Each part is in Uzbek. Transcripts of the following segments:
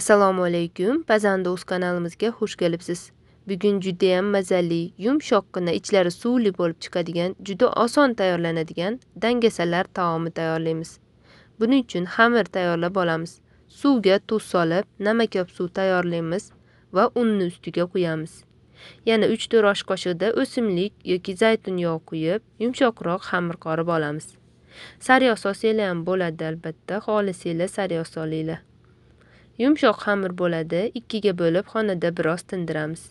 assalomu alaykum pazanda kanalimizga xush kelibsiz bugun juda ham mazali yumshoqqina ichlari suvli bo'lib chiqadigan juda oson tayyorlanadigan dangasalar taomi tayyorlaymiz buning uchun xamir tayyorlab olamiz suvga tuz solib namakob suv tayyorlaymiz va unni ustiga quyamiz yana uch to'rt osh qoshiqda o'simlik yoki zaytun yog'i quyib yumshoqroq xamir qorib olamiz sariyog' ham bo'ladi albatta xolisiyla sariyog' soliyla yumshoq xamir bo'ladi ikkiga bo'lib xonada biroz tindiramiz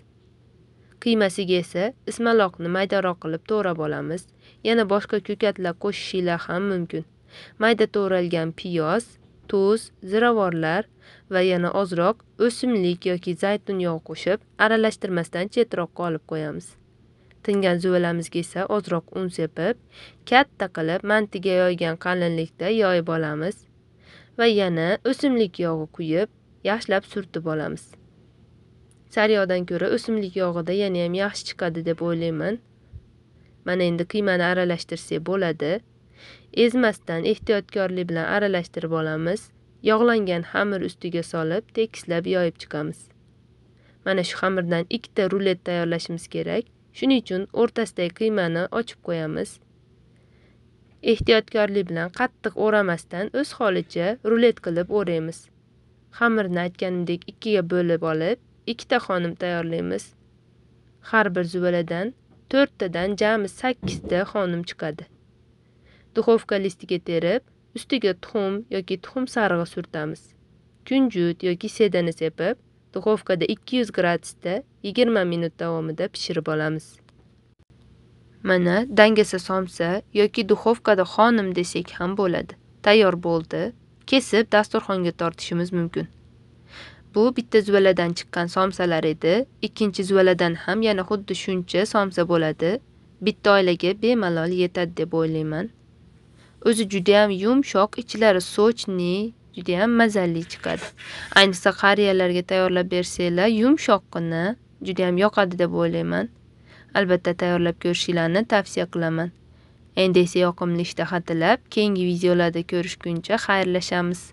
qiymasiga esa ismaloqni maydaroq qilib to'rab olamiz yana boshqa ko'katlar qo'shishingiz ham mumkin mayda to'ralgan piyoz tuz ziravorlar va yana ozroq o'simlik yoki zaytun yog'i qo'shib aralashtirmasdan chetroqqa olib qo'yamiz tingan zuvalamizga esa ozroq un sepib katta qilib mantiga yoygan qalinlikda yoyib olamiz va yana o'simlik yog'i quyib yaxshilab surtib olamiz sariyog'dan ko'ra o'simlik yog'ida yana ham yaxshi chiqadi deb o'ylayman mana endi qiymani aralashtirsak bo'ladi ezmasdan ehtiyotkorlik bilan aralashtirib olamiz yog'langan xamir ustiga solib tekislab yoyib chiqamiz mana shu xamirdan ikkita rulet tayyorlashimiz kerak shuning uchun o'rtasidagi qiymani ochib qo'yamiz ehtiyotkorlik bilan qattiq o'ramasdan o'z holicha rulet qilib o'raymiz xamirni aytganimdek ikkiga bo'lib olib ikkita xonim tayyorlaymiz har bir zuvaladan to'rttadan jami sakkizta xonim chiqadi duxovka listiga terib ustiga tuxum yoki tuxum sarig'i surtamiz kunjut yoki sedani sepib duxovkada ikki yuz gradusda yigirma minut davomida pishirib olamiz Mana, dangasa somsa yoki duxovkada xonim desak ham bo'ladi. Tayyor bo'ldi. Kesib dasturxonga tortishimiz mumkin. Bu bitta zuvaladan chiqqan somsalar edi. Ikkinchi zuvaladan ham yana xuddi shuncha somsa bo'ladi. Bitta oilaga bemalol yetadi deb o'ylayman. O'zi juda ham yumshoq, ichlari sochni, juda ham mazali chiqadi. Ayniqsa qariyalarga tayyorlab bersanglar, yumshoqqina juda ham yoqadi deb o'ylayman. albatta tayyorlab ko'rishinglarni tavsiya qilaman endi esa yoqimli ishtaha tilab keyingi videolarda ko'rishguncha xayrlashamiz